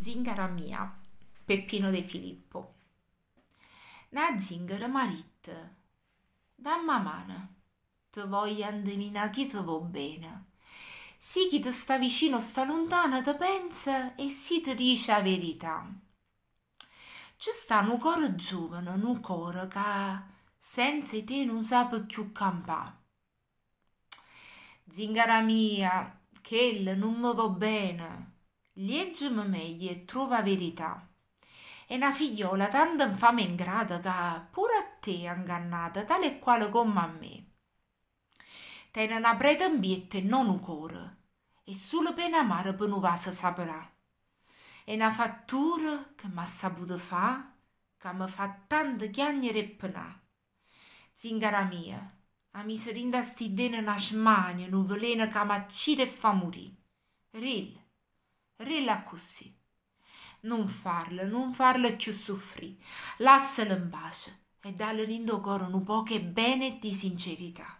Zingara mia, Peppino De Filippo. Na zingara marit, damma mano, ti voglio indovinare chi ti vuol bene. Sì chi ti sta vicino sta lontano, ti pensa e si ti dice la verità. Ci sta un coro giovane, un coro che senza te non sa più campare. Zingara mia, che non mi va bene Liegem meglio e trova verità. È una figliola tanto infame e ingrata che pure a te è ingannata, tale e quale come a me. Tene una preda ambiente e non un cuore, e solo pena amare per non vaso saprà. È una fattura che mi ha saputo fa, che mi fa tanto chiagnere e penà. Zingara mia, a miserinda sti vene una smania, un veleno che mi m'accira e fa morire. Ril così. Non farle, non farle più soffrire. Lassela in pace e dalle rindo ancora un po' che bene di sincerità.